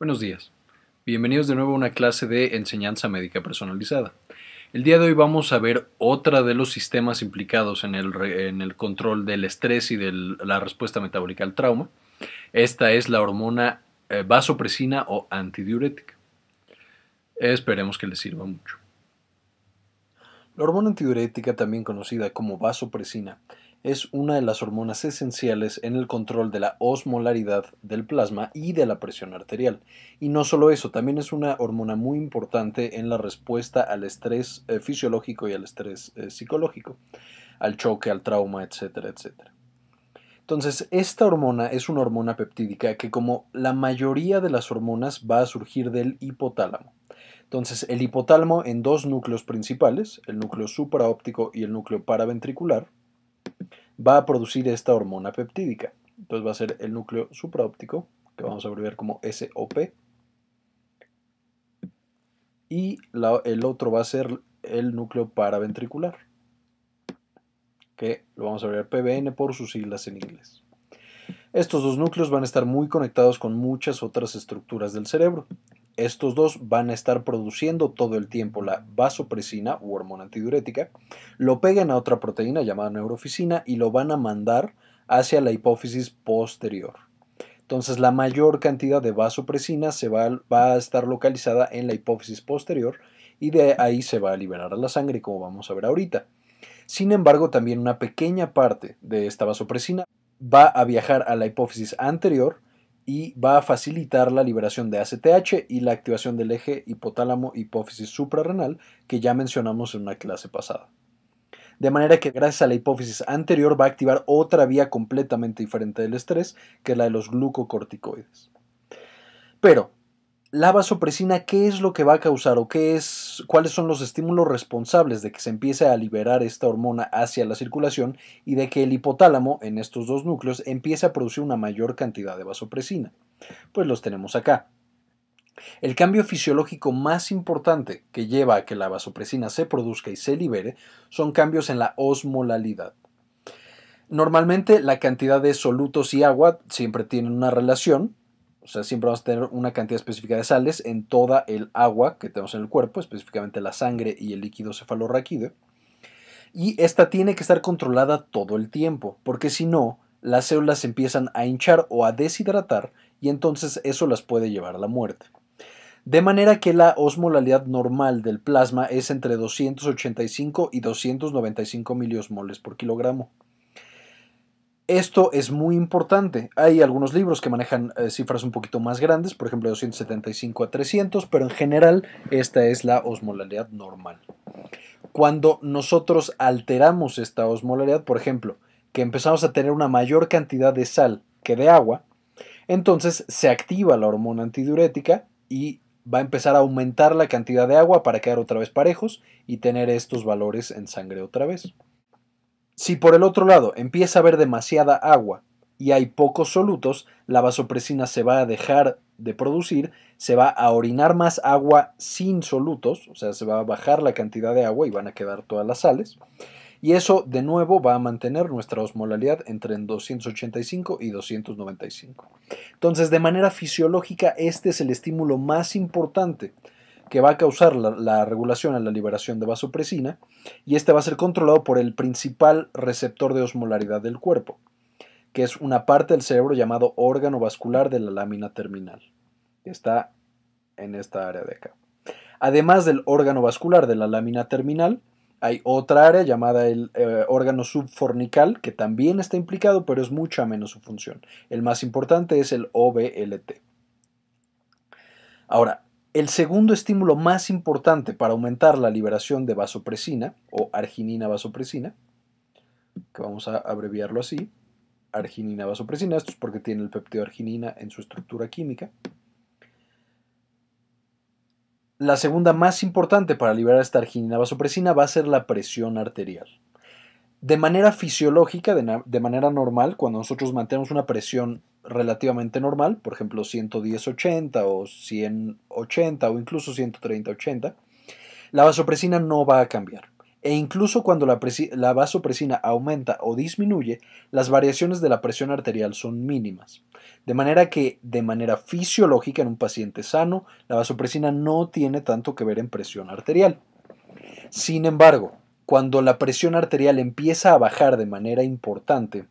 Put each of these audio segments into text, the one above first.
Buenos días. Bienvenidos de nuevo a una clase de enseñanza médica personalizada. El día de hoy vamos a ver otra de los sistemas implicados en el, en el control del estrés y de la respuesta metabólica al trauma. Esta es la hormona eh, vasopresina o antidiurética. Esperemos que les sirva mucho. La hormona antidiurética, también conocida como vasopresina, es una de las hormonas esenciales en el control de la osmolaridad del plasma y de la presión arterial. Y no solo eso, también es una hormona muy importante en la respuesta al estrés eh, fisiológico y al estrés eh, psicológico, al choque, al trauma, etcétera, etcétera. Entonces, esta hormona es una hormona peptídica que como la mayoría de las hormonas va a surgir del hipotálamo. Entonces, el hipotálamo en dos núcleos principales, el núcleo supraóptico y el núcleo paraventricular, va a producir esta hormona peptídica. Entonces va a ser el núcleo supraóptico, que vamos a abreviar como SOP. Y el otro va a ser el núcleo paraventricular, que lo vamos a abreviar PBN por sus siglas en inglés. Estos dos núcleos van a estar muy conectados con muchas otras estructuras del cerebro, estos dos van a estar produciendo todo el tiempo la vasopresina u hormona antidiurética, lo peguen a otra proteína llamada neuroficina y lo van a mandar hacia la hipófisis posterior. Entonces la mayor cantidad de vasopresina se va a estar localizada en la hipófisis posterior y de ahí se va a liberar a la sangre, como vamos a ver ahorita. Sin embargo, también una pequeña parte de esta vasopresina va a viajar a la hipófisis anterior, y va a facilitar la liberación de ACTH y la activación del eje hipotálamo-hipófisis suprarrenal que ya mencionamos en una clase pasada. De manera que gracias a la hipófisis anterior va a activar otra vía completamente diferente del estrés, que la de los glucocorticoides. Pero la vasopresina, ¿qué es lo que va a causar o qué es, cuáles son los estímulos responsables de que se empiece a liberar esta hormona hacia la circulación y de que el hipotálamo, en estos dos núcleos, empiece a producir una mayor cantidad de vasopresina? Pues los tenemos acá. El cambio fisiológico más importante que lleva a que la vasopresina se produzca y se libere son cambios en la osmolalidad. Normalmente la cantidad de solutos y agua siempre tienen una relación, sea, siempre vamos a tener una cantidad específica de sales en toda el agua que tenemos en el cuerpo, específicamente la sangre y el líquido cefalorraquídeo. Y esta tiene que estar controlada todo el tiempo, porque si no, las células empiezan a hinchar o a deshidratar y entonces eso las puede llevar a la muerte. De manera que la osmolalidad normal del plasma es entre 285 y 295 miliosmoles por kilogramo. Esto es muy importante. Hay algunos libros que manejan eh, cifras un poquito más grandes, por ejemplo, de 275 a 300, pero en general esta es la osmolaridad normal. Cuando nosotros alteramos esta osmolaridad, por ejemplo, que empezamos a tener una mayor cantidad de sal que de agua, entonces se activa la hormona antidiurética y va a empezar a aumentar la cantidad de agua para quedar otra vez parejos y tener estos valores en sangre otra vez. Si por el otro lado empieza a haber demasiada agua y hay pocos solutos, la vasopresina se va a dejar de producir, se va a orinar más agua sin solutos, o sea, se va a bajar la cantidad de agua y van a quedar todas las sales. Y eso de nuevo va a mantener nuestra osmolalidad entre 285 y 295. Entonces, de manera fisiológica, este es el estímulo más importante que va a causar la, regulación a la liberación de vasopresina y este va a ser controlado por el principal receptor de osmolaridad del cuerpo, que es una parte del cerebro llamado órgano vascular de la lámina terminal, que está en esta área de acá. Además del órgano vascular de la lámina terminal, hay otra área llamada el eh, órgano subfornical que también está implicado, pero es mucha menos su función. El más importante es el OBLT. Ahora, el segundo estímulo más importante para aumentar la liberación de vasopresina o arginina vasopresina, que vamos a abreviarlo así, arginina vasopresina, esto es porque tiene el peptido arginina en su estructura química. La segunda más importante para liberar esta arginina vasopresina va a ser la presión arterial. De manera fisiológica, de, manera normal, cuando nosotros mantenemos una presión relativamente normal, por ejemplo 110-80 o 180 o incluso 130-80, la vasopresina no va a cambiar. E incluso cuando la, la, vasopresina aumenta o disminuye, las variaciones de la presión arterial son mínimas. De manera que, de manera fisiológica, en un paciente sano, la vasopresina no tiene tanto que ver en presión arterial. Sin embargo, cuando la presión arterial empieza a bajar de manera importante,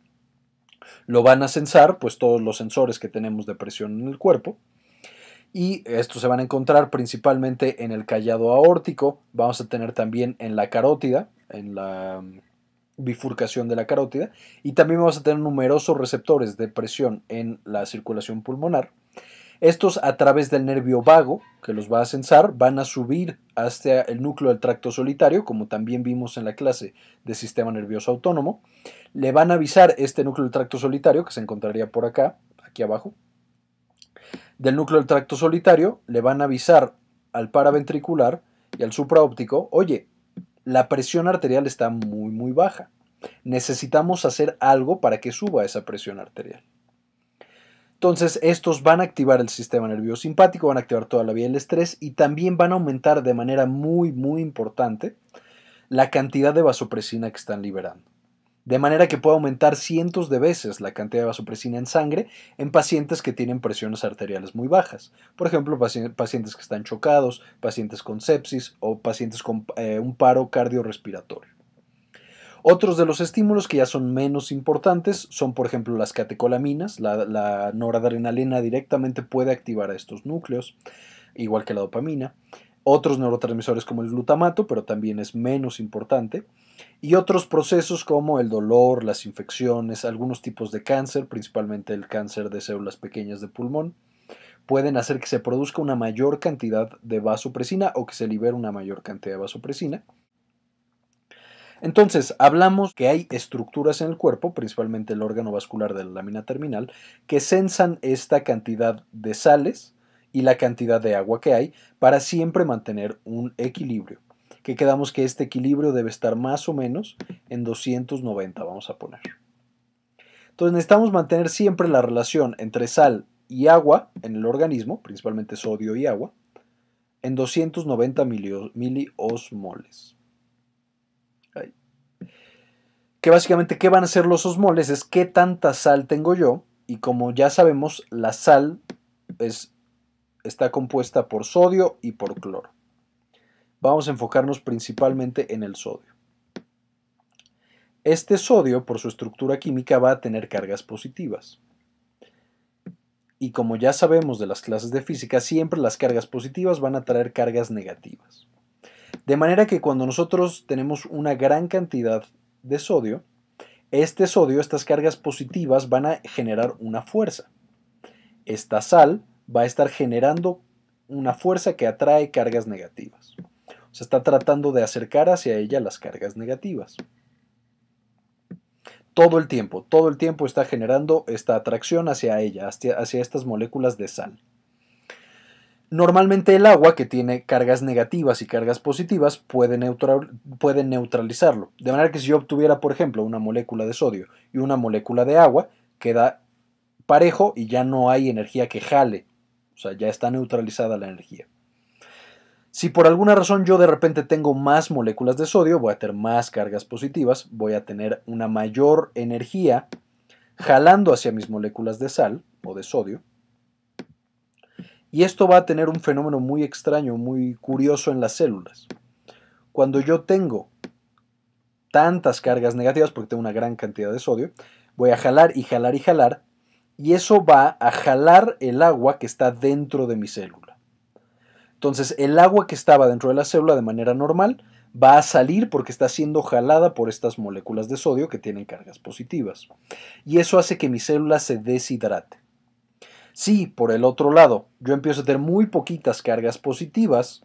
lo van a censar, pues todos los sensores que tenemos de presión en el cuerpo. Y estos se van a encontrar principalmente en el callado aórtico, vamos a tener también en la carótida, en la mm, bifurcación de la carótida, y también vamos a tener numerosos receptores de presión en la circulación pulmonar estos a través del nervio vago, que los va a censar, van a subir hasta el núcleo del tracto solitario, como también vimos en la clase de sistema nervioso autónomo. Le van a avisar este núcleo del tracto solitario, que se encontraría por acá, aquí abajo. Del núcleo del tracto solitario le van a avisar al paraventricular y al supraóptico, oye, la presión arterial está muy, muy baja. Necesitamos hacer algo para que suba esa presión arterial. Entonces, estos van a activar el sistema nervioso simpático, van a activar toda la vía del estrés y también van a aumentar de manera muy, muy importante la cantidad de vasopresina que están liberando. De manera que puede aumentar cientos de veces la cantidad de vasopresina en sangre en pacientes que tienen presiones arteriales muy bajas. Por ejemplo, pacientes que están chocados, pacientes con sepsis o pacientes con eh, un paro cardiorrespiratorio. Otros de los estímulos que ya son menos importantes son, por ejemplo, las catecolaminas. La, noradrenalina directamente puede activar a estos núcleos, igual que la dopamina. Otros neurotransmisores como el glutamato, pero también es menos importante. Y otros procesos como el dolor, las infecciones, algunos tipos de cáncer, principalmente el cáncer de células pequeñas de pulmón pueden hacer que se produzca una mayor cantidad de vasopresina o que se libere una mayor cantidad de vasopresina. Entonces, hablamos que hay estructuras en el cuerpo, principalmente el órgano vascular de la lámina terminal, que sensan esta cantidad de sales y la cantidad de agua que hay para siempre mantener un equilibrio. Que quedamos que este equilibrio debe estar más o menos en 290, vamos a poner. Entonces necesitamos mantener siempre la relación entre sal y agua en el organismo, principalmente sodio y agua, en 290 miliosmoles que básicamente qué van a hacer los osmoles es qué tanta sal tengo yo y como ya sabemos la sal está compuesta por sodio y por cloro. Vamos a enfocarnos principalmente en el sodio. Este sodio por su estructura química va a tener cargas positivas. Y como ya sabemos de las clases de física, siempre las cargas positivas van a traer cargas negativas. De manera que cuando nosotros tenemos una gran cantidad de sodio, este sodio, estas cargas positivas van a generar una fuerza. Esta sal va a estar generando una fuerza que atrae cargas negativas. Se está tratando de acercar hacia ella las cargas negativas. Todo el tiempo, todo el tiempo está generando esta atracción hacia ella, hacia, hacia estas moléculas de sal. Normalmente el agua, que tiene cargas negativas y cargas positivas, puede, neutralizarlo. De manera que si yo obtuviera, por ejemplo, una molécula de sodio y una molécula de agua, queda parejo y ya no hay energía que jale. O sea, ya está neutralizada la energía. Si por alguna razón yo de repente tengo más moléculas de sodio, voy a tener más cargas positivas, voy a tener una mayor energía jalando hacia mis moléculas de sal o de sodio y esto va a tener un fenómeno muy extraño, muy curioso en las células. Cuando yo tengo tantas cargas negativas, porque tengo una gran cantidad de sodio, voy a jalar y jalar y jalar, y eso va a jalar el agua que está dentro de mi célula. Entonces, el agua que estaba dentro de la célula de manera normal va a salir porque está siendo jalada por estas moléculas de sodio que tienen cargas positivas. Y eso hace que mi célula se deshidrate. Si, por el otro lado, yo empiezo a tener muy poquitas cargas positivas,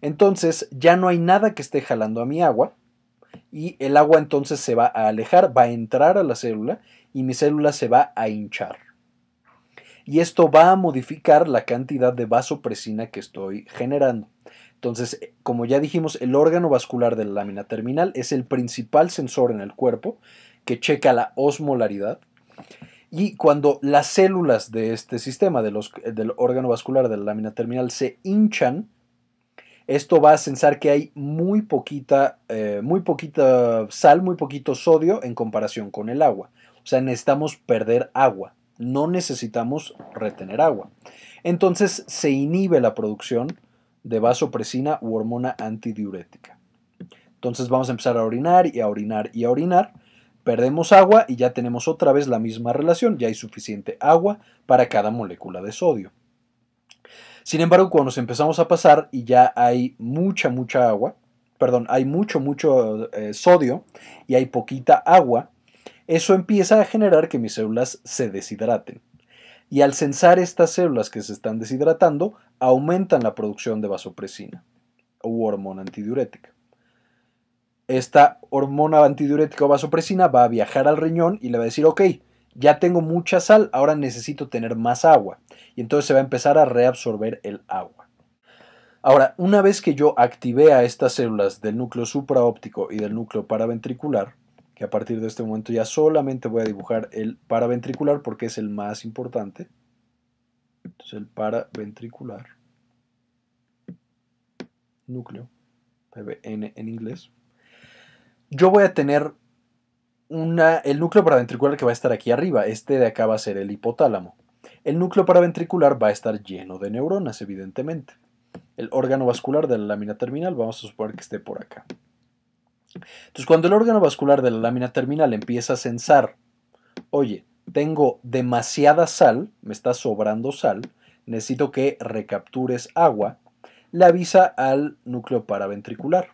entonces ya no hay nada que esté jalando a mi agua y el agua entonces se va a alejar, va a entrar a la célula y mi célula se va a hinchar. Y esto va a modificar la cantidad de vasopresina que estoy generando. Entonces, eh, como ya dijimos, el órgano vascular de la lámina terminal es el principal sensor en el cuerpo que checa la osmolaridad y cuando las células de este sistema, de los, del órgano vascular de la lámina terminal, se hinchan, esto va a sensar que hay muy poquita, eh, muy poquita sal, muy poquito sodio en comparación con el agua. O sea, necesitamos perder agua, no necesitamos retener agua. Entonces se inhibe la producción de vasopresina u hormona antidiurética. Entonces vamos a empezar a orinar y a orinar y a orinar Perdemos agua y ya tenemos otra vez la misma relación, ya hay suficiente agua para cada molécula de sodio. Sin embargo, cuando nos empezamos a pasar y ya hay mucha, mucha agua, perdón, hay mucho, mucho eh, sodio y hay poquita agua, eso empieza a generar que mis células se deshidraten. Y al censar estas células que se están deshidratando, aumentan la producción de vasopresina o hormona antidiurética esta hormona antidiurética o vasopresina va a viajar al riñón y le va a decir, ok, ya tengo mucha sal, ahora necesito tener más agua. Y entonces se va a empezar a reabsorber el agua. Ahora, una vez que yo activé a estas células del núcleo supraóptico y del núcleo paraventricular, que a partir de este momento ya solamente voy a dibujar el paraventricular porque es el más importante. Entonces el paraventricular núcleo, PBN en inglés yo voy a tener el núcleo paraventricular que va a estar aquí arriba. Este de acá va a ser el hipotálamo. El núcleo paraventricular va a estar lleno de neuronas, evidentemente. El órgano vascular de la lámina terminal, vamos a suponer que esté por acá. Entonces, cuando el órgano vascular de la lámina terminal empieza a censar, oye, tengo demasiada sal, me está sobrando sal, necesito que recaptures agua, le avisa al núcleo paraventricular.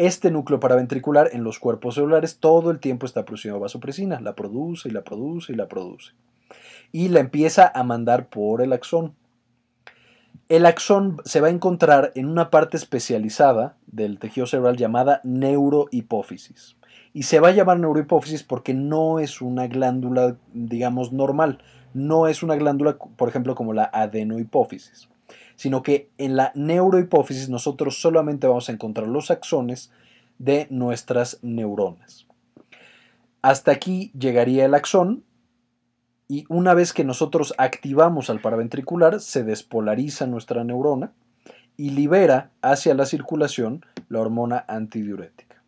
Este núcleo paraventricular en los cuerpos celulares todo el tiempo está produciendo vasopresina, la produce y la produce y la produce. Y la empieza a mandar por el axón. El axón se va a encontrar en una parte especializada del tejido cerebral llamada neurohipófisis. Y se va a llamar neurohipófisis porque no es una glándula, digamos, normal. No es una glándula, por ejemplo, como la adenohipófisis sino que en la neurohipófisis nosotros solamente vamos a encontrar los axones de nuestras neuronas. Hasta aquí llegaría el axón y una vez que nosotros activamos al paraventricular se despolariza nuestra neurona y libera hacia la circulación la hormona antidiurética.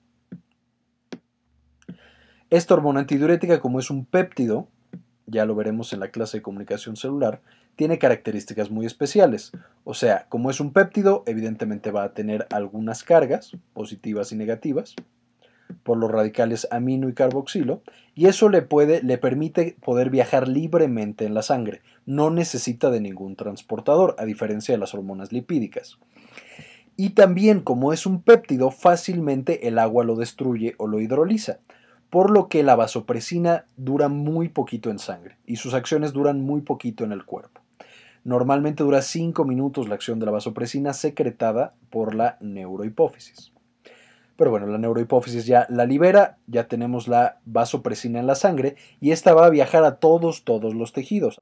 Esta hormona antidiurética, como es un péptido, ya lo veremos en la clase de comunicación celular, tiene características muy especiales. O sea, como es un péptido, evidentemente va a tener algunas cargas, positivas y negativas, por los radicales amino y carboxilo, y eso le, permite poder viajar libremente en la sangre. No necesita de ningún transportador, a diferencia de las hormonas lipídicas. Y también, como es un péptido, fácilmente el agua lo destruye o lo hidroliza por lo que la vasopresina dura muy poquito en sangre y sus acciones duran muy poquito en el cuerpo. Normalmente dura 5 minutos la acción de la vasopresina secretada por la neurohipófisis. Pero bueno, la neurohipófisis ya la libera, ya tenemos la vasopresina en la sangre y esta va a viajar a todos, todos los tejidos.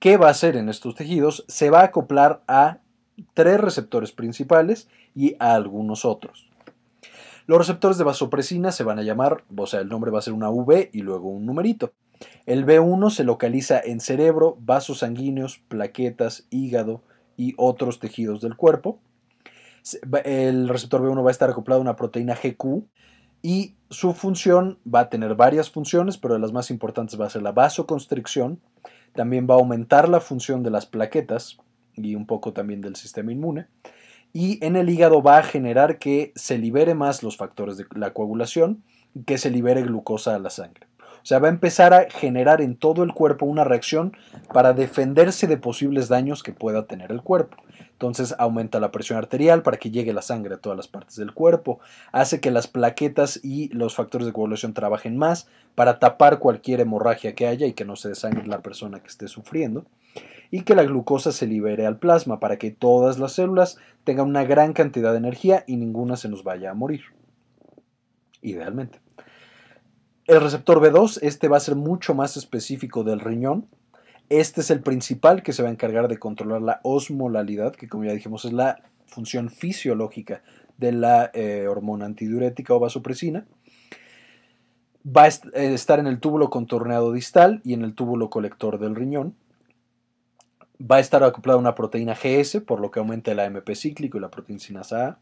¿Qué va a hacer en estos tejidos? Se va a acoplar a tres receptores principales y a algunos otros. Los receptores de vasopresina se van a llamar, o sea, el nombre va a ser una V y luego un numerito. El B1 se localiza en cerebro, vasos sanguíneos, plaquetas, hígado y otros tejidos del cuerpo. El receptor B1 va a estar acoplado a una proteína GQ y su función va a tener varias funciones, pero de las más importantes va a ser la vasoconstricción. También va a aumentar la función de las plaquetas y un poco también del sistema inmune y en el hígado va a generar que se libere más los factores de la coagulación, que se libere glucosa a la sangre. O sea, va a empezar a generar en todo el cuerpo una reacción para defenderse de posibles daños que pueda tener el cuerpo. Entonces aumenta la presión arterial para que llegue la sangre a todas las partes del cuerpo, hace que las plaquetas y los factores de coagulación trabajen más para tapar cualquier hemorragia que haya y que no se desangre la persona que esté sufriendo y que la glucosa se libere al plasma para que todas las células tengan una gran cantidad de energía y ninguna se nos vaya a morir. Idealmente. El receptor B2, este va a ser mucho más específico del riñón. Este es el principal que se va a encargar de controlar la osmolalidad, que como ya dijimos es la función fisiológica de la eh, hormona antidiurética o vasopresina va a eh, estar en el túbulo contorneado distal y en el túbulo colector del riñón va a estar acoplada a una proteína GS, por lo que aumenta el AMP cíclico y la proteína A,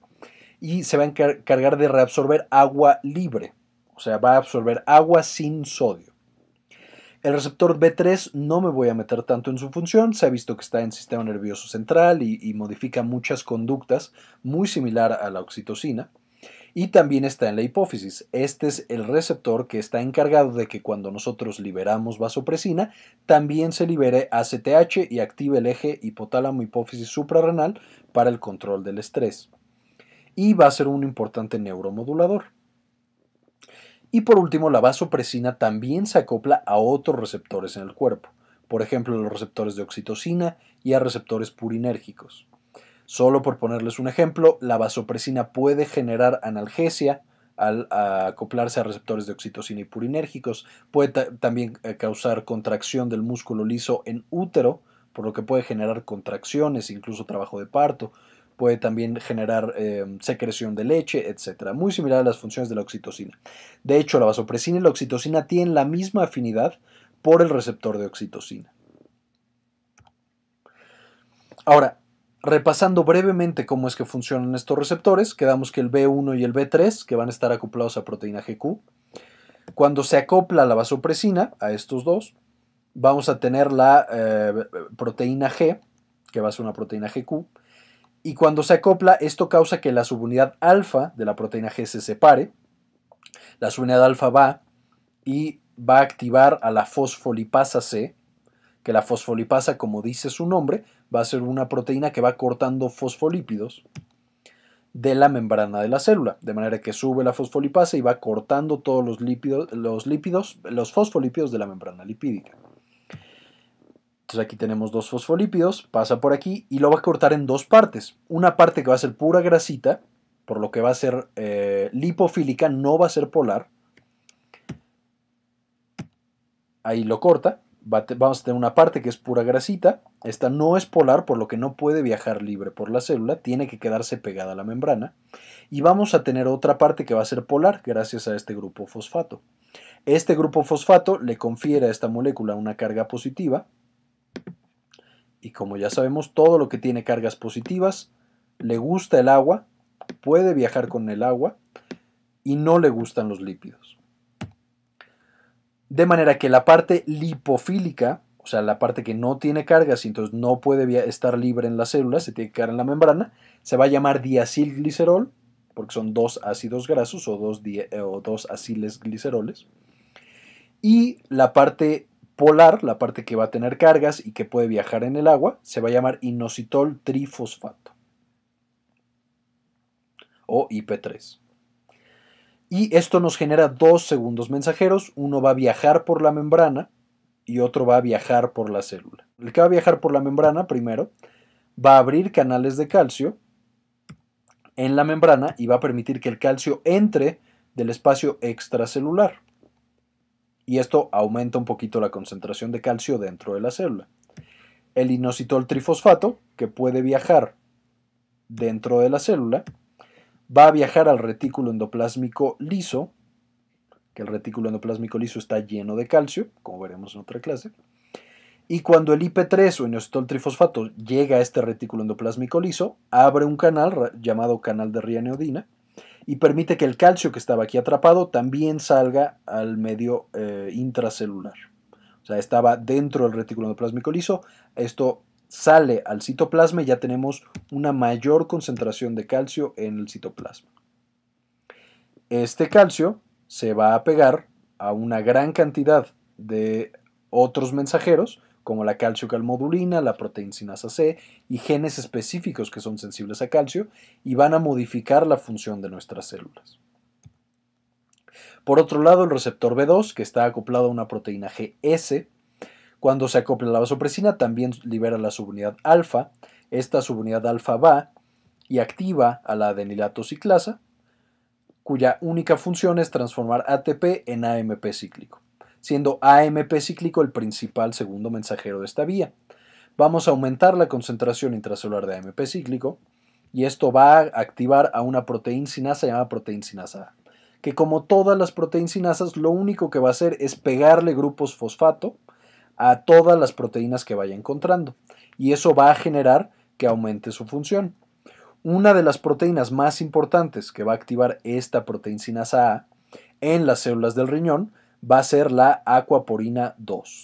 y se va a encargar de reabsorber agua libre, o sea, va a absorber agua sin sodio. El receptor B3 no me voy a meter tanto en su función, se ha visto que está en sistema nervioso central y modifica muchas conductas, muy similar a la oxitocina y también está en la hipófisis. Este es el receptor que está encargado de que cuando nosotros liberamos vasopresina, también se libere ACTH y active el eje hipotálamo-hipófisis suprarrenal para el control del estrés. Y va a ser un importante neuromodulador. Y por último, la vasopresina también se acopla a otros receptores en el cuerpo, por ejemplo, los receptores de oxitocina y a receptores purinérgicos. Solo por ponerles un ejemplo, la vasopresina puede generar analgesia al acoplarse a receptores de oxitocina y purinérgicos. Puede también eh, causar contracción del músculo liso en útero, por lo que puede generar contracciones, incluso trabajo de parto. Puede también generar em, secreción de leche, etc. Muy similar a las funciones de la oxitocina. De hecho, la vasopresina y la oxitocina tienen la misma afinidad por el receptor de oxitocina. Ahora, Repasando brevemente cómo es que funcionan estos receptores, quedamos que el B1 y el B3, que van a estar acoplados a proteína GQ, cuando se acopla la vasopresina a estos dos, vamos a tener la eh, proteína G, que va a ser una proteína GQ, y cuando se acopla, esto causa que la subunidad alfa de la proteína G se separe. La subunidad alfa va y va a activar a la fosfolipasa C, que la fosfolipasa, como dice su nombre, va a ser una proteína que va cortando fosfolípidos de la membrana de la célula, de manera que sube la fosfolipasa y va cortando todos los lípidos, los lípidos, los fosfolípidos de la membrana lipídica. Entonces aquí tenemos dos fosfolípidos, pasa por aquí y lo va a cortar en dos partes. Una parte que va a ser pura grasita, por lo que va a ser eh, lipofílica, no va a ser polar. Ahí lo corta vamos a tener una parte que es pura grasita, esta no es polar por lo que no puede viajar libre por la célula, tiene que quedarse pegada a la membrana y vamos a tener otra parte que va a ser polar gracias a este grupo fosfato. Este grupo fosfato le confiere a esta molécula una carga positiva y como ya sabemos todo lo que tiene cargas positivas le gusta el agua, puede viajar con el agua y no le gustan los lípidos. De manera que la parte lipofílica, o sea, la parte que no tiene cargas y entonces no puede estar libre en las células, se tiene que quedar en la membrana, se va a llamar diacilglicerol, porque son dos ácidos grasos o dos, eh, o dos aciles gliceroles. Y la parte polar, la parte que va a tener cargas y que puede viajar en el agua, se va a llamar inositol trifosfato o IP3. Y esto nos genera dos segundos mensajeros. Uno va a viajar por la membrana y otro va a viajar por la célula. El que va a viajar por la membrana primero va a abrir canales de calcio en la membrana y va a permitir que el calcio entre del espacio extracelular. Y esto aumenta un poquito la concentración de calcio dentro de la célula. El inositol trifosfato, que puede viajar dentro de la célula, va a viajar al retículo endoplásmico liso, que el retículo endoplásmico liso está lleno de calcio, como veremos en otra clase. Y cuando el IP3 o inositol trifosfato llega a este retículo endoplásmico liso, abre un canal llamado canal de neodina y permite que el calcio que estaba aquí atrapado también salga al medio eh, intracelular. O sea, estaba dentro del retículo endoplásmico liso, esto sale al citoplasma y ya tenemos una mayor concentración de calcio en el citoplasma. Este calcio se va a pegar a una gran cantidad de otros mensajeros, como la calciocalmodulina, la sinasa C y genes específicos que son sensibles a calcio y van a modificar la función de nuestras células. Por otro lado, el receptor B2, que está acoplado a una proteína GS, cuando se acopla la vasopresina, también libera la subunidad alfa. Esta subunidad alfa va y activa a la ciclasa, cuya única función es transformar ATP en AMP cíclico, siendo AMP cíclico el principal segundo mensajero de esta vía. Vamos a aumentar la concentración intracelular de AMP cíclico y esto va a activar a una proteína sinasa llamada proteína sinasa A, que como todas las proteínas sinasas lo único que va a hacer es pegarle grupos fosfato a todas las proteínas que vaya encontrando y eso va a generar que aumente su función. Una de las proteínas más importantes que va a activar esta proteincinasa A en las células del riñón va a ser la aquaporina 2.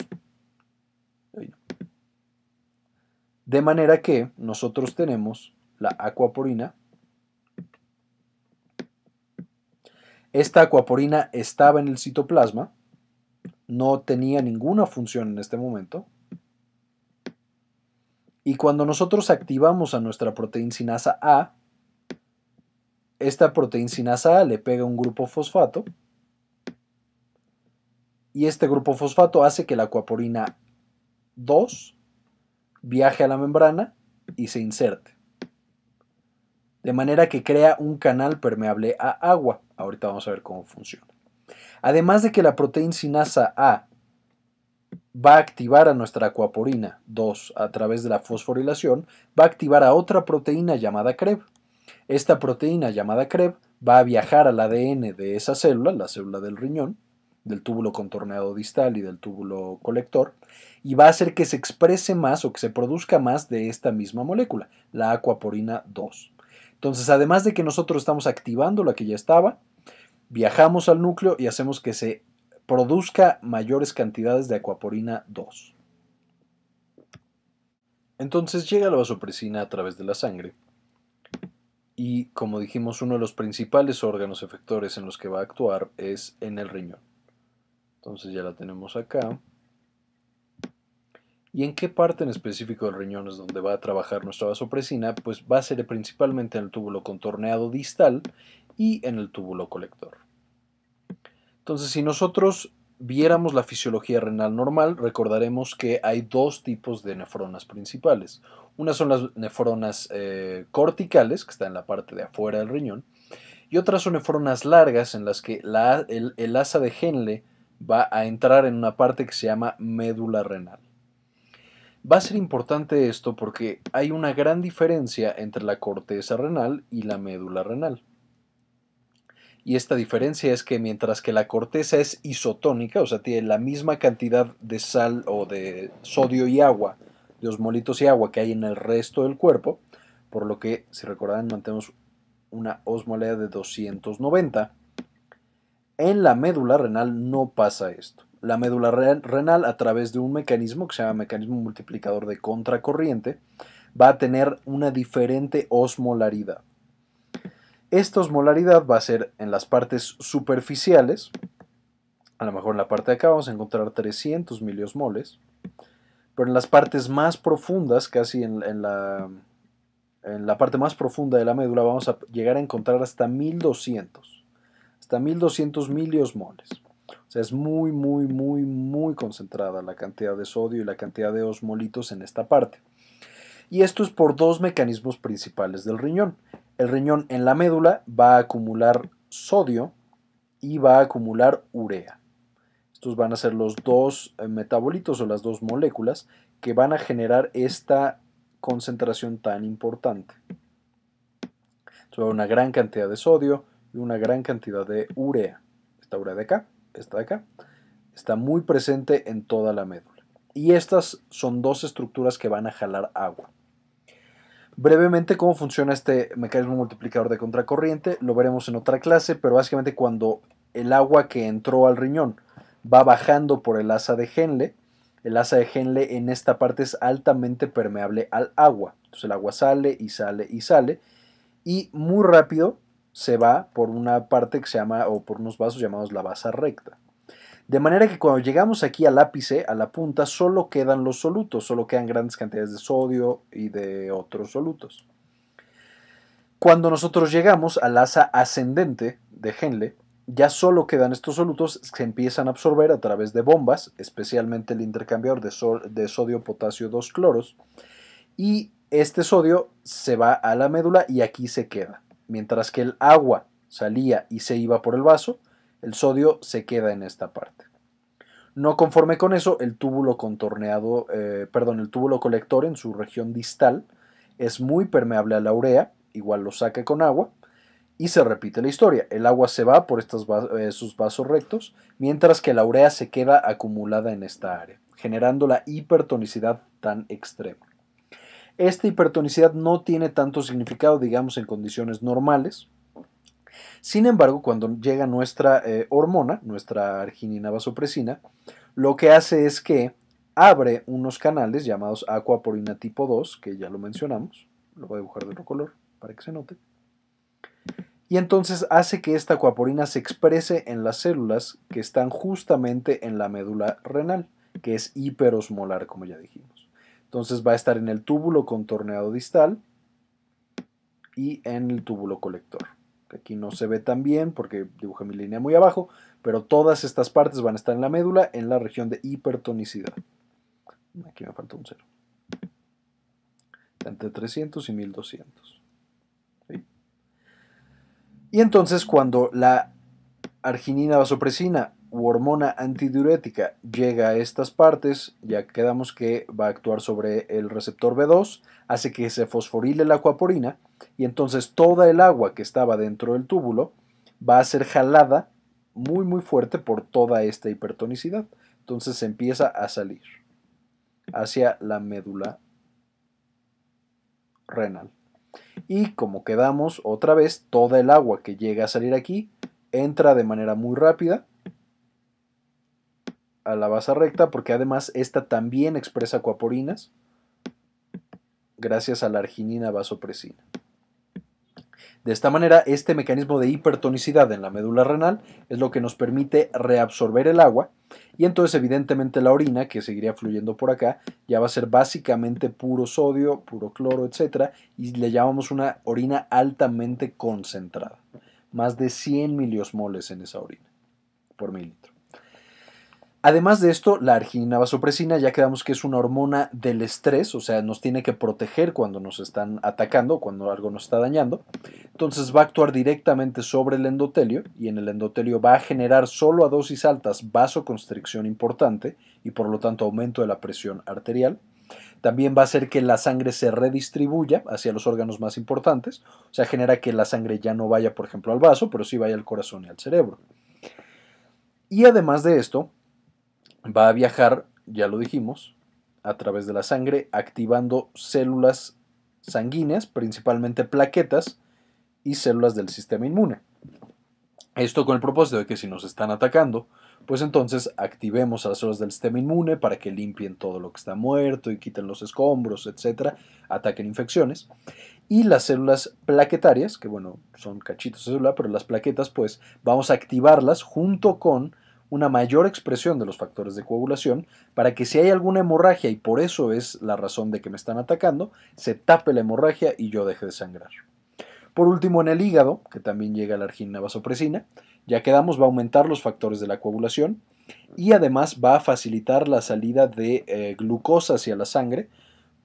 De manera que nosotros tenemos la aquaporina. Esta acuaporina estaba en el citoplasma no tenía ninguna función en este momento. Y cuando nosotros activamos a nuestra sinasa A, esta sinasa A le pega un grupo fosfato y este grupo fosfato hace que la acuaporina 2 viaje a la membrana y se inserte. De manera que crea un canal permeable a agua. Ahorita vamos a ver cómo funciona. Además de que la proteína sinasa A va a activar a nuestra acuaporina 2 a través de la fosforilación, va a activar a otra proteína llamada CREB. Esta proteína llamada CREB va a viajar al ADN de esa célula, la célula del riñón, del túbulo contorneado distal y del túbulo colector, y va a hacer que se exprese más o que se produzca más de esta misma molécula, la acuaporina 2. Entonces, además de que nosotros estamos activando la que ya estaba, viajamos al núcleo y hacemos que se produzca mayores cantidades de acuaporina 2. Entonces llega la vasopresina a través de la sangre y, como dijimos, uno de los principales órganos efectores en los que va a actuar es en el riñón. Entonces ya la tenemos acá. ¿Y en qué parte en específico del riñón es donde va a trabajar nuestra vasopresina? Pues va a ser principalmente en el túbulo contorneado distal y en el túbulo colector. Entonces, si nosotros viéramos la fisiología renal normal, recordaremos que hay dos tipos de nefronas principales. Una son las nefronas eh, corticales, que están en la parte de afuera del riñón, y otras son nefronas largas en las que el, el asa de Henle va a entrar en una parte que se llama médula renal. Va a ser importante esto porque hay una gran diferencia entre la corteza renal y la médula renal y esta diferencia es que mientras que la corteza es isotónica, o sea, tiene la misma cantidad de sal o de sodio y agua, de osmolitos y agua que hay en el resto del cuerpo, por lo que, si recordarán, mantenemos una osmolaridad de 290. En la médula renal no pasa esto. La médula renal, a través de un mecanismo que se llama mecanismo multiplicador de contracorriente, va a tener una diferente osmolaridad. Esta osmolaridad va a ser en las partes superficiales, a lo mejor en la parte de acá vamos a encontrar 300 moles, pero en las partes más profundas, casi en, la, en la parte más profunda de la médula, vamos a llegar a encontrar hasta 1200, hasta 1200 miliosmoles. O sea, es muy, muy, muy, muy concentrada la cantidad de sodio y la cantidad de osmolitos en esta parte. Y esto es por dos mecanismos principales del riñón. El riñón en la médula va a acumular sodio y va a acumular urea. Estos van a ser los dos eh, metabolitos o las dos moléculas que van a generar esta concentración tan importante. una gran cantidad de sodio y una gran cantidad de urea. Esta urea de acá, esta de acá, está muy presente en toda la médula. Y estas son dos estructuras que van a jalar agua. Brevemente, cómo funciona este mecanismo multiplicador de contracorriente lo veremos en otra clase, pero básicamente cuando el agua que entró al riñón va bajando por el asa de Henle, el asa de Henle en esta parte es altamente permeable al agua. Entonces el agua sale y sale y sale y muy rápido se va por una parte que se llama o por unos vasos llamados la basa recta. De manera que cuando llegamos aquí al ápice, a la punta, solo quedan los solutos, solo quedan grandes cantidades de sodio y de otros solutos. Cuando nosotros llegamos al asa ascendente de Henle, ya solo quedan estos solutos que se empiezan a absorber a través de bombas, especialmente el intercambiador de, de sodio-potasio dos cloros y este sodio se va a la médula y aquí se queda. Mientras que el agua salía y se iba por el vaso, el sodio se queda en esta parte. No conforme con eso, el túbulo contorneado, eh, perdón, el túbulo colector en su región distal es muy permeable a la urea, igual lo saca con agua, y se repite la historia. El agua se va por estos eh, vasos rectos, mientras que la urea se queda acumulada en esta área, generando la hipertonicidad tan extrema. Esta hipertonicidad no tiene tanto significado, digamos, en condiciones normales, sin embargo, cuando llega nuestra eh, hormona, nuestra arginina vasopresina, lo que hace es que abre unos canales llamados acuaporina tipo 2, que ya lo mencionamos, lo voy a dibujar de otro color para que se note, y entonces hace que esta acuaporina se exprese en las células que están justamente en la médula renal, que es hiperosmolar, como ya dijimos. Entonces va a estar en el túbulo contorneado distal y en el túbulo colector. Aquí no se ve tan bien porque dibujé mi línea muy abajo, pero todas estas partes van a estar en la médula en la región de hipertonicidad. Aquí me falta un cero. Entre 300 y 1200. Y entonces cuando la arginina vasopresina u hormona antidiurética llega a estas partes, ya quedamos que va a actuar sobre el receptor B2, hace que se fosforile la acuaporina y entonces toda el agua que estaba dentro del túbulo va a ser jalada muy muy fuerte por toda esta hipertonicidad. Entonces se empieza a salir hacia la médula renal. Y como quedamos otra vez, toda el agua que llega a salir aquí entra de manera muy rápida a la base recta porque además esta también expresa acuaporinas gracias a la arginina vasopresina. De esta manera, este mecanismo de hipertonicidad en la médula renal es lo que nos permite reabsorber el agua y entonces evidentemente la orina, que seguiría fluyendo por acá, ya va a ser básicamente puro sodio, puro cloro, etcétera, y le llamamos una orina altamente concentrada, más de 100 miliosmoles en esa orina por mililitro. Además de esto, la arginina vasopresina ya quedamos que es una hormona del estrés, o sea, nos tiene que proteger cuando nos están atacando, cuando algo nos está dañando. Entonces va a actuar directamente sobre el endotelio y en el endotelio va a generar solo a dosis altas vasoconstricción importante y por lo tanto aumento de la presión arterial. También va a hacer que la sangre se redistribuya hacia los órganos más importantes, o sea, genera que la sangre ya no vaya, por ejemplo, al vaso, pero sí vaya al corazón y al cerebro. Y además de esto, va a viajar, ya lo dijimos, a través de la sangre, activando células sanguíneas, principalmente plaquetas y células del sistema inmune. Esto con el propósito de que si nos están atacando, pues entonces activemos a las células del sistema inmune para que limpien todo lo que está muerto y quiten los escombros, etcétera, ataquen infecciones. Y las células plaquetarias, que bueno, son cachitos de célula, pero las plaquetas, pues vamos a activarlas junto con una mayor expresión de los factores de coagulación para que si hay alguna hemorragia y por eso es la razón de que me están atacando, se tape la hemorragia y yo deje de sangrar. Por último, en el hígado, que también llega la arginina vasopresina, ya quedamos, va a aumentar los factores de la coagulación y además va a facilitar la salida de eh, glucosa hacia la sangre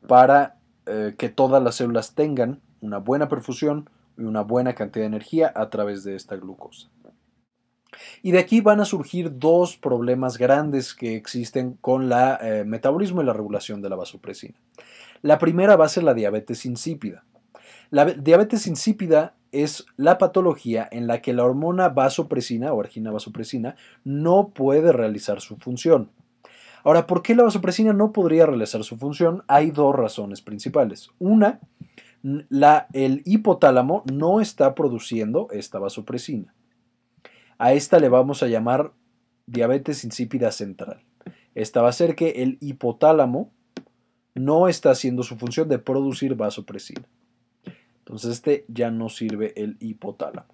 para eh, que todas las células tengan una buena perfusión y una buena cantidad de energía a través de esta glucosa. Y de aquí van a surgir dos problemas grandes que existen con el eh, metabolismo y la regulación de la vasopresina. La primera va a ser la diabetes insípida. La diabetes insípida es la patología en la que la hormona vasopresina o argina vasopresina no puede realizar su función. Ahora, ¿por qué la vasopresina no podría realizar su función? Hay dos razones principales. Una, el hipotálamo no está produciendo esta vasopresina. A esta le vamos a llamar diabetes insípida central. Esta va a ser que el hipotálamo no está haciendo su función de producir vasopresina. Entonces este ya no sirve el hipotálamo.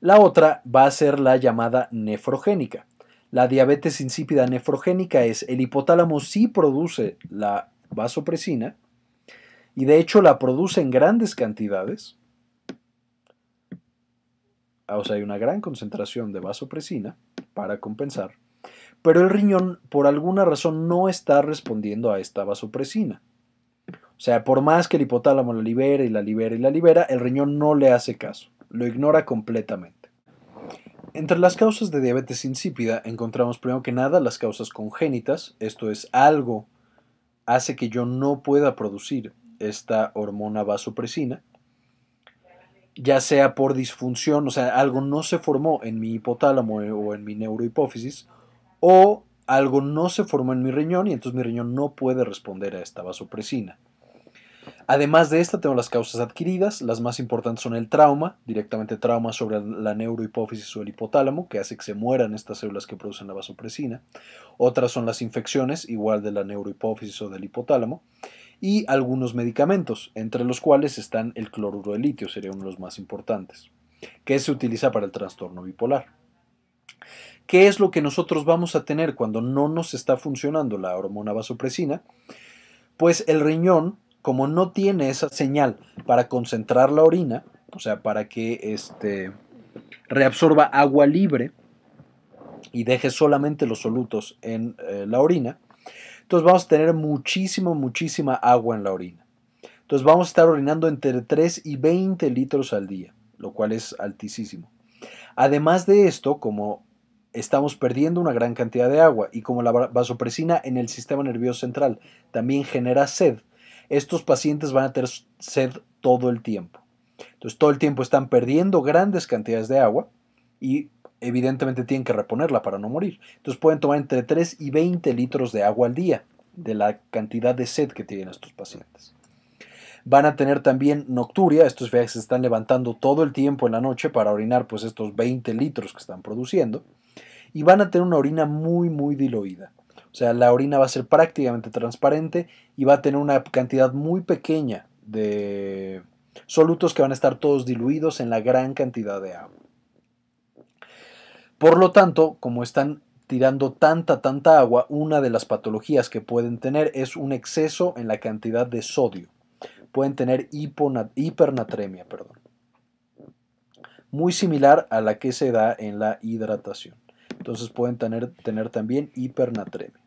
La otra va a ser la llamada nefrogénica. La diabetes insípida nefrogénica es el hipotálamo sí produce la vasopresina y de hecho la produce en grandes cantidades, o sea, hay una gran concentración de vasopresina para compensar, pero el riñón por alguna razón no está respondiendo a esta vasopresina. O sea, por más que el hipotálamo la libera y la libera y la libera, el riñón no le hace caso, lo ignora completamente. Entre las causas de diabetes insípida encontramos primero que nada las causas congénitas, esto es algo hace que yo no pueda producir esta hormona vasopresina, ya sea por disfunción, o sea, algo no se formó en mi hipotálamo eh, o en mi neurohipófisis, o algo no se formó en mi riñón y entonces mi riñón no puede responder a esta vasopresina. Además de esta, tengo las causas adquiridas. Las más importantes son el trauma, directamente trauma sobre la neurohipófisis o el hipotálamo, que hace que se mueran estas células que producen la vasopresina. Otras son las infecciones, igual de la neurohipófisis o del hipotálamo y algunos medicamentos, entre los cuales están el cloruro de litio, sería uno de los más importantes, que se utiliza para el trastorno bipolar. ¿Qué es lo que nosotros vamos a tener cuando no nos está funcionando la hormona vasopresina? Pues el riñón, como no tiene esa señal para concentrar la orina, o sea, para que este, reabsorba agua libre y deje solamente los solutos en eh, la orina, entonces vamos a tener muchísima, muchísima agua en la orina. Entonces vamos a estar orinando entre 3 y 20 litros al día, lo cual es altísimo. Además de esto, como estamos perdiendo una gran cantidad de agua y como la vasopresina en el sistema nervioso central también genera sed, estos pacientes van a tener sed todo el tiempo. Entonces todo el tiempo están perdiendo grandes cantidades de agua y evidentemente tienen que reponerla para no morir. Entonces pueden tomar entre 3 y 20 litros de agua al día, de la cantidad de sed que tienen estos pacientes. Van a tener también nocturia, estos feajes se están levantando todo el tiempo en la noche para orinar pues estos 20 litros que están produciendo y van a tener una orina muy muy diluida. O sea, la orina va a ser prácticamente transparente y va a tener una cantidad muy pequeña de solutos que van a estar todos diluidos en la gran cantidad de agua. Por lo tanto, como están tirando tanta, tanta agua, una de las patologías que pueden tener es un exceso en la cantidad de sodio. Pueden tener hipernatremia, perdón. Muy similar a la que se da en la hidratación. Entonces pueden tener, también hipernatremia.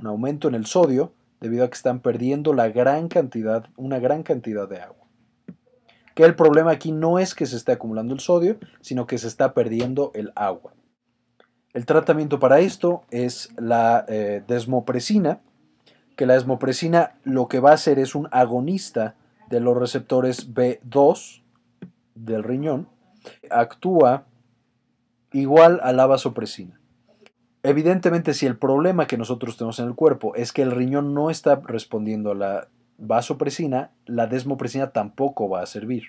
Un aumento en el sodio debido a que están perdiendo una gran cantidad de agua que el problema aquí no es que se esté acumulando el sodio, sino que se está perdiendo el agua. El tratamiento para esto es la eh, desmopresina, que la desmopresina lo que va a hacer es un agonista de los receptores B2 del riñón, actúa igual a la vasopresina. Evidentemente, si el problema que nosotros tenemos en el cuerpo es que el riñón no está respondiendo a la vasopresina, la desmopresina tampoco va a servir.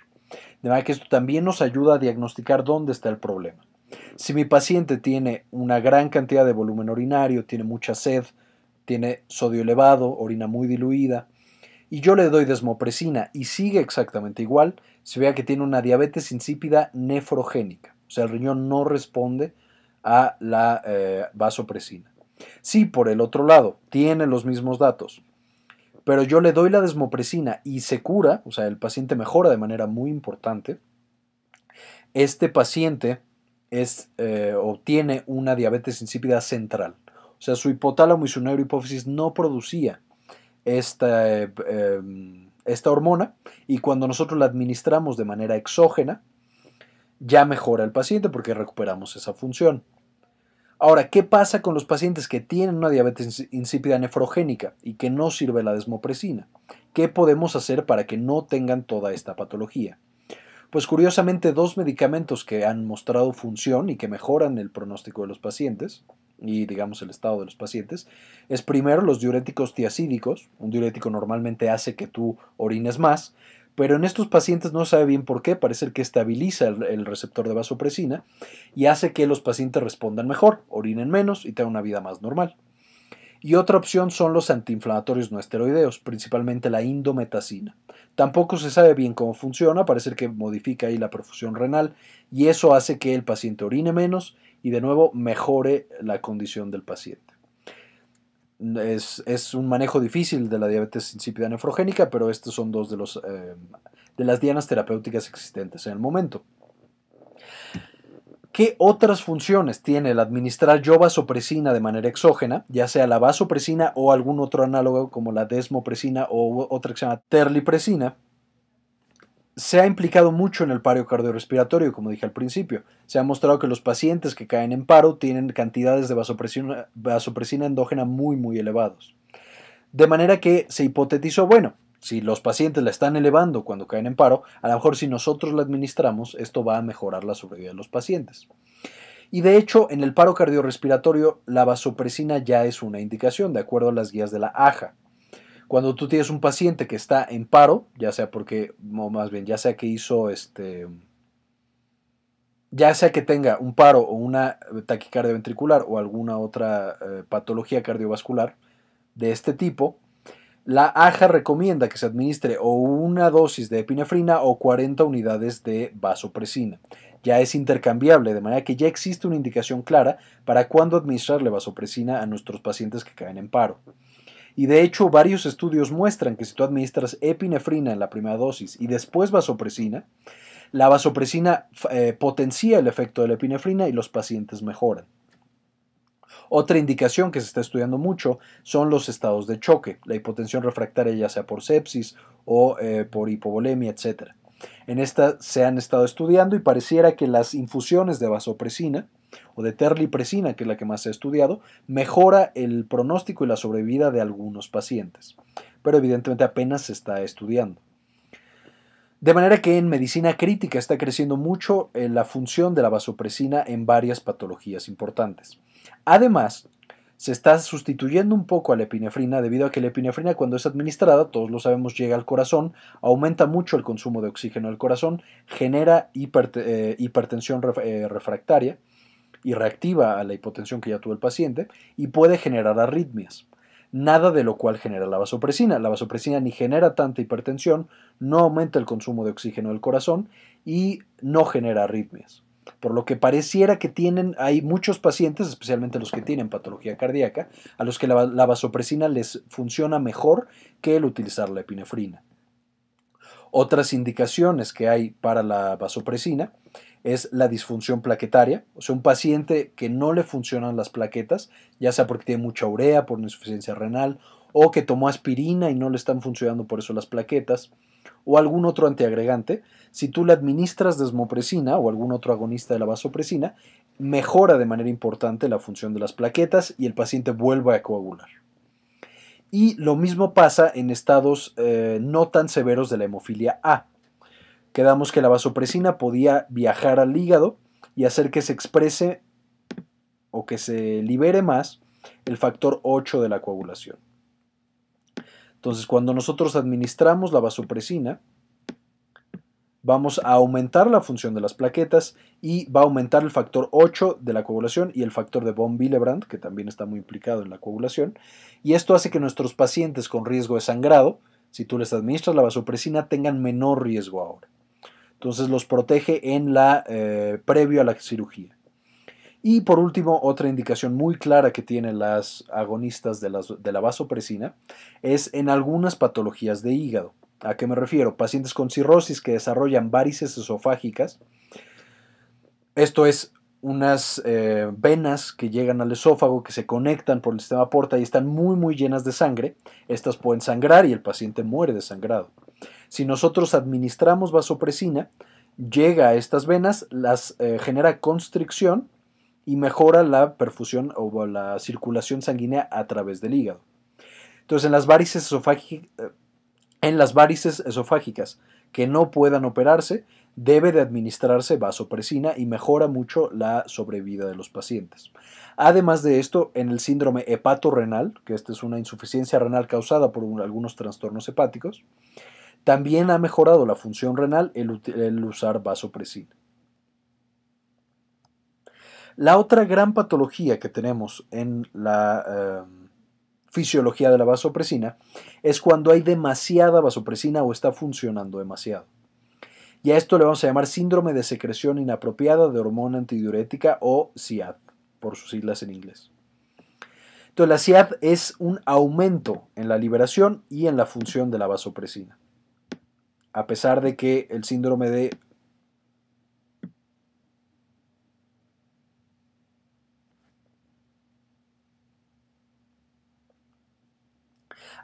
De manera que esto también nos ayuda a diagnosticar dónde está el problema. Si mi paciente tiene una gran cantidad de volumen urinario, tiene mucha sed, tiene sodio elevado, orina muy diluida, y yo le doy desmopresina y sigue exactamente igual, se vea que tiene una diabetes insípida nefrogénica, o sea, el riñón no responde a la eh, vasopresina. Si por el otro lado tiene los mismos datos, pero yo le doy la desmopresina y se cura, o sea, el paciente mejora de manera muy importante, este paciente es, eh, obtiene una diabetes insípida central. O sea, su hipotálamo y su neurohipófisis no producía em, esta hormona y cuando nosotros la administramos de manera exógena, ya mejora el paciente porque recuperamos esa función. Ahora, ¿qué pasa con los pacientes que tienen una diabetes insípida nefrogénica y que no sirve la desmopresina? ¿Qué podemos hacer para que no tengan toda esta patología? Pues curiosamente, dos medicamentos que han mostrado función y que mejoran el pronóstico de los pacientes y digamos el estado de los pacientes, es primero los diuréticos tiacídicos. Un diurético normalmente hace que tú orines más, pero en estos pacientes no sabe bien por qué, parece que estabiliza el, receptor de vasopresina y hace que los pacientes respondan mejor, orinen menos y tengan una vida más normal. Y otra opción son los antiinflamatorios no esteroideos, principalmente la indometacina. Tampoco se sabe bien cómo funciona, parece que modifica ahí la perfusión renal y eso hace que el paciente orine menos y de nuevo mejore la condición del paciente es, un manejo difícil de la diabetes insípida nefrogénica, pero estos son dos de, eh, de las dianas terapéuticas existentes en el momento. ¿Qué otras funciones tiene el administrar yo vasopresina de manera exógena, ya sea la vasopresina o algún otro análogo como la desmopresina o otra que se llama terlipresina? se ha implicado mucho en el paro cardiorrespiratorio, como dije al principio. Se ha mostrado que los pacientes que caen en paro tienen cantidades de vasopresina, endógena muy, muy elevados. De manera que se hipotetizó, bueno, si los pacientes la están elevando cuando caen en paro, a lo mejor si nosotros la administramos, esto va a mejorar la sobrevida de los pacientes. Y de hecho, en el paro cardiorrespiratorio, la vasopresina ya es una indicación, de acuerdo a las guías de la AJA. Cuando tú tienes un paciente que está en paro, ya sea porque, o más bien, ya sea que hizo este, ya sea que tenga un paro o una taquicardioventricular o alguna otra eh, patología cardiovascular de este tipo, la AJA recomienda que se administre o una dosis de epinefrina o 40 unidades de vasopresina. Ya es intercambiable, de manera que ya existe una indicación clara para cuándo administrarle vasopresina a nuestros pacientes que caen en paro. Y de hecho, varios estudios muestran que si tú administras epinefrina en la primera dosis y después vasopresina, la vasopresina eh, potencia el efecto de la epinefrina y los pacientes mejoran. Otra indicación que se está estudiando mucho son los estados de choque, la hipotensión refractaria ya sea por sepsis o eh, por hipovolemia, etc. En esta se han estado estudiando y pareciera que las infusiones de vasopresina o de terlipresina, que es la que más se ha estudiado, mejora el pronóstico y la sobrevida de algunos pacientes, pero evidentemente apenas se está estudiando. De manera que en medicina crítica está creciendo mucho eh, la función de la vasopresina en varias patologías importantes. Además, se está sustituyendo un poco a la epinefrina debido a que la epinefrina cuando es administrada, todos lo sabemos, llega al corazón, aumenta mucho el consumo de oxígeno al corazón, genera eh, hipertensión eh, refractaria y reactiva a la hipotensión que ya tuvo el paciente y puede generar arritmias. Nada de lo cual genera la vasopresina. La vasopresina ni genera tanta hipertensión, no aumenta el consumo de oxígeno del corazón y no genera arritmias. Por lo que pareciera que tienen, hay muchos pacientes, especialmente los que tienen patología cardíaca, a los que la, la vasopresina les funciona mejor que el utilizar la epinefrina. Otras indicaciones que hay para la vasopresina es la disfunción plaquetaria, o sea, un paciente que no le funcionan las plaquetas, ya sea porque tiene mucha urea por insuficiencia renal o que tomó aspirina y no le están funcionando por eso las plaquetas o algún otro antiagregante, si tú le administras desmopresina o algún otro agonista de la vasopresina, mejora de manera importante la función de las plaquetas y el paciente vuelve a coagular. Y lo mismo pasa en estados eh, no tan severos de la hemofilia A. Quedamos que la vasopresina podía viajar al hígado y hacer que se exprese o que se libere más el factor 8 de la coagulación. Entonces, cuando nosotros administramos la vasopresina, vamos a aumentar la función de las plaquetas y va a aumentar el factor 8 de la coagulación y el factor de von Willebrand, que también está muy implicado en la coagulación. Y esto hace que nuestros pacientes con riesgo de sangrado, si tú les administras la vasopresina, tengan menor riesgo ahora. Entonces los protege en la eh, previo a la cirugía. Y por último, otra indicación muy clara que tienen las agonistas de, la vasopresina es en algunas patologías de hígado. ¿A qué me refiero? Pacientes con cirrosis que desarrollan varices esofágicas. Esto es unas eh, venas que llegan al esófago, que se conectan por el sistema porta y están muy muy llenas de sangre. Estas pueden sangrar y el paciente muere desangrado. Si nosotros administramos vasopresina, llega a estas venas, las eh, genera constricción y mejora la perfusión o la circulación sanguínea a través del hígado. Entonces, en las varices, eh, en las esofágicas que no puedan operarse, debe de administrarse vasopresina y mejora mucho la sobrevida de los pacientes. Además de esto, en el síndrome hepatorrenal, que esta es una insuficiencia renal causada por algunos trastornos hepáticos, también ha mejorado la función renal el, usar vasopresina. La otra gran patología que tenemos en la em, fisiología de la vasopresina es cuando hay demasiada vasopresina o está funcionando demasiado. Y a esto le vamos a llamar síndrome de secreción inapropiada de hormona antidiurética o CIAD, por sus siglas en inglés. Entonces, la CIAD es un aumento en la liberación y en la función de la vasopresina a pesar de que el síndrome de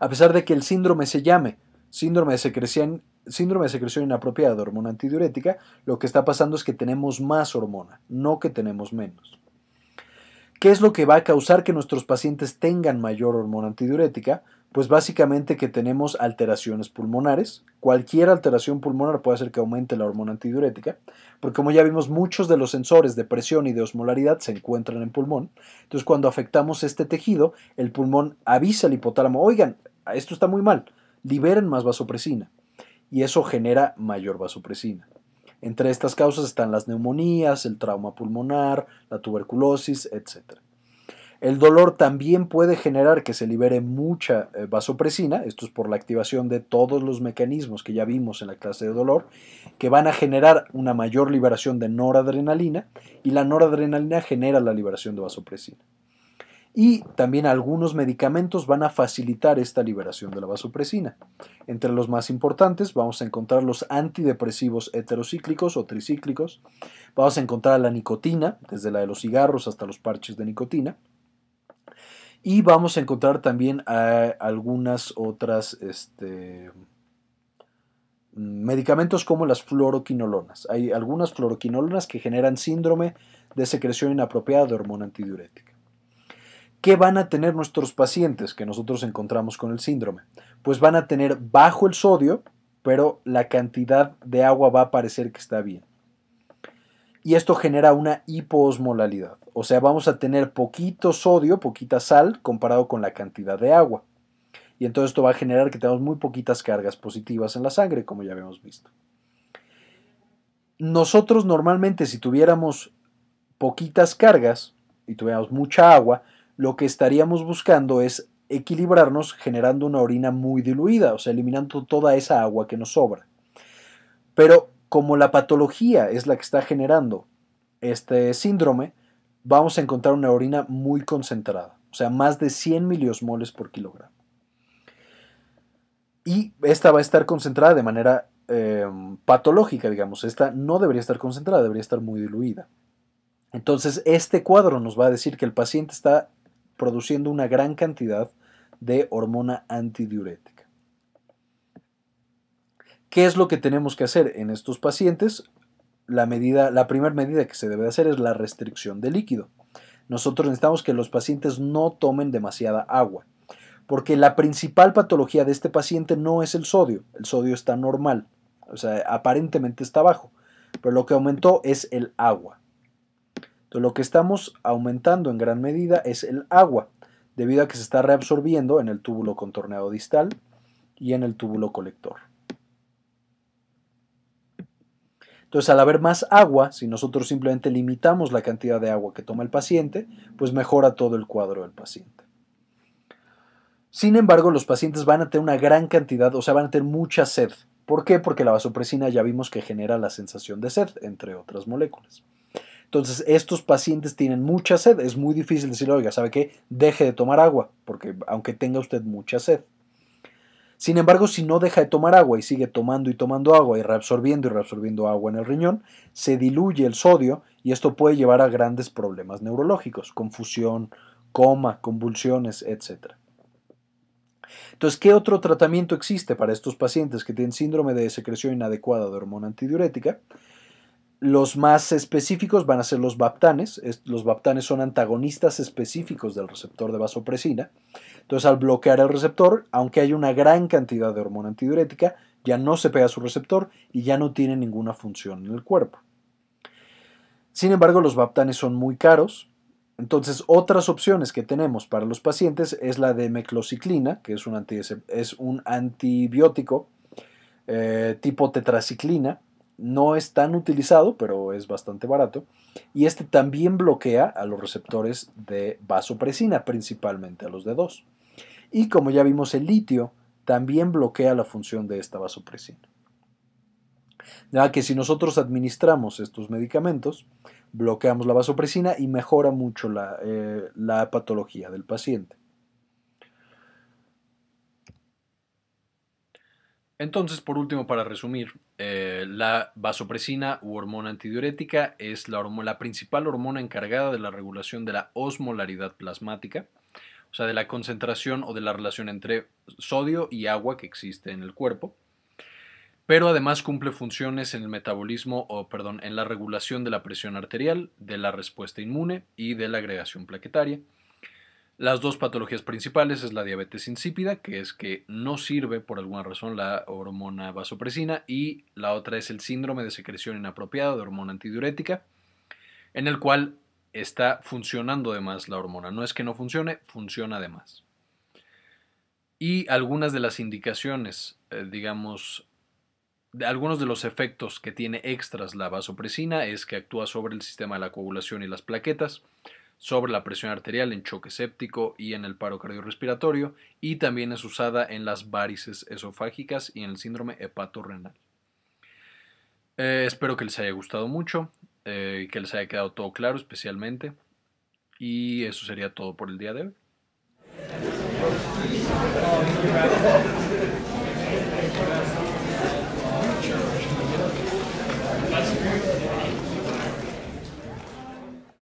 a pesar de que el síndrome se llame síndrome de secreción, síndrome de secreción inapropiada de hormona antidiurética, lo que está pasando es que tenemos más hormona, no que tenemos menos. ¿Qué es lo que va a causar que nuestros pacientes tengan mayor hormona antidiurética? Pues básicamente que tenemos alteraciones pulmonares. Cualquier alteración pulmonar puede hacer que aumente la hormona antidiurética, porque como ya vimos, muchos de los sensores de presión y de osmolaridad se encuentran en pulmón. Entonces, cuando afectamos este tejido, el pulmón avisa al hipotálamo, oigan, esto está muy mal, liberen más vasopresina. Y eso genera mayor vasopresina. Entre estas causas están las neumonías, el trauma pulmonar, la tuberculosis, etc. El dolor también puede generar que se libere mucha eh, vasopresina, esto es por la activación de todos los mecanismos que ya vimos en la clase de dolor, que van a generar una mayor liberación de noradrenalina y la noradrenalina genera la liberación de vasopresina. Y también algunos medicamentos van a facilitar esta liberación de la vasopresina. Entre los más importantes vamos a encontrar los antidepresivos heterocíclicos o tricíclicos, vamos a encontrar la nicotina, desde la de los cigarros hasta los parches de nicotina, y vamos a encontrar también a eh, algunas otras este, mm, medicamentos como las fluoroquinolonas. Hay algunas fluoroquinolonas que generan síndrome de secreción inapropiada de hormona antidiurética. ¿Qué van a tener nuestros pacientes que nosotros encontramos con el síndrome? Pues van a tener bajo el sodio, pero la cantidad de agua va a parecer que está bien y esto genera una hipoosmolalidad. O sea, vamos a tener poquito sodio, poquita sal, comparado con la cantidad de agua. Y entonces esto va a generar que tengamos muy poquitas cargas positivas en la sangre, como ya habíamos visto. Nosotros normalmente si tuviéramos poquitas cargas y tuviéramos mucha agua, lo que estaríamos buscando es equilibrarnos generando una orina muy diluida, o sea, eliminando toda esa agua que nos sobra. Pero como la patología es la que está generando este síndrome, vamos a encontrar una orina muy concentrada, o sea, más de 100 miliosmoles por kilogramo. Y esta va a estar concentrada de manera em, patológica, digamos. Esta no debería estar concentrada, debería estar muy diluida. Entonces, este cuadro nos va a decir que el paciente está produciendo una gran cantidad de hormona antidiurética. ¿Qué es lo que tenemos que hacer en estos pacientes? La, medida, la primera medida que se debe hacer es la restricción de líquido. Nosotros necesitamos que los pacientes no tomen demasiada agua, porque la principal patología de este paciente no es el sodio, el sodio está normal, o sea, aparentemente está bajo, pero lo que aumentó es el agua. Entonces, lo que estamos aumentando en gran medida es el agua, debido a que se está reabsorbiendo en el túbulo contorneado distal y en el túbulo colector. Entonces, al haber más agua, si nosotros simplemente limitamos la cantidad de agua que toma el paciente, pues mejora todo el cuadro del paciente. Sin embargo, los pacientes van a tener una gran cantidad, o sea, van a tener mucha sed. ¿Por qué? Porque la vasopresina ya vimos que genera la sensación de sed, entre otras moléculas. Entonces, estos pacientes tienen mucha sed. Es muy difícil decirle, oiga, ¿sabe qué? Deje de tomar agua, porque aunque tenga usted mucha sed. Sin embargo, si no deja de tomar agua y sigue tomando y tomando agua y reabsorbiendo y reabsorbiendo agua en el riñón, se diluye el sodio y esto puede llevar a grandes problemas neurológicos, confusión, coma, convulsiones, etc. Entonces, ¿qué otro tratamiento existe para estos pacientes que tienen síndrome de secreción inadecuada de hormona antidiurética? Los más específicos van a ser los baptanes. Los baptanes son antagonistas específicos del receptor de vasopresina. Entonces, al bloquear el receptor, aunque hay una gran cantidad de hormona antidiurética, ya no se pega a su receptor y ya no tiene ninguna función en el cuerpo. Sin embargo, los baptanes son muy caros. Entonces, otras opciones que tenemos para los pacientes es la de meclociclina, que es un, es un antibiótico eh, tipo tetraciclina, no es tan utilizado, pero es bastante barato. Y este también bloquea a los receptores de vasopresina, principalmente a los de 2. Y como ya vimos, el litio también bloquea la función de esta vasopresina. ya que si nosotros administramos estos medicamentos, bloqueamos la vasopresina y mejora mucho la, eh, patología del paciente. Entonces, por último, para resumir, eh, la vasopresina u hormona antidiurética es la, principal hormona encargada de la regulación de la osmolaridad plasmática, o sea, de la concentración o de la relación entre sodio y agua que existe en el cuerpo pero además cumple funciones en el metabolismo o perdón, en la regulación de la presión arterial, de la respuesta inmune y de la agregación plaquetaria. Las dos patologías principales es la diabetes insípida, que es que no sirve por alguna razón la hormona vasopresina, y la otra es el síndrome de secreción inapropiada de hormona antidiurética, en el cual está funcionando de más la hormona. No es que no funcione, funciona de más. Y algunas de las indicaciones, eh, digamos, de algunos de los efectos que tiene extras la vasopresina es que actúa sobre el sistema de la coagulación y las plaquetas, sobre la presión arterial en choque séptico y en el paro cardiorrespiratorio y también es usada en las varices esofágicas y en el síndrome hepato-renal. Eh, espero que les haya gustado mucho, eh, que les haya quedado todo claro especialmente y eso sería todo por el día de hoy.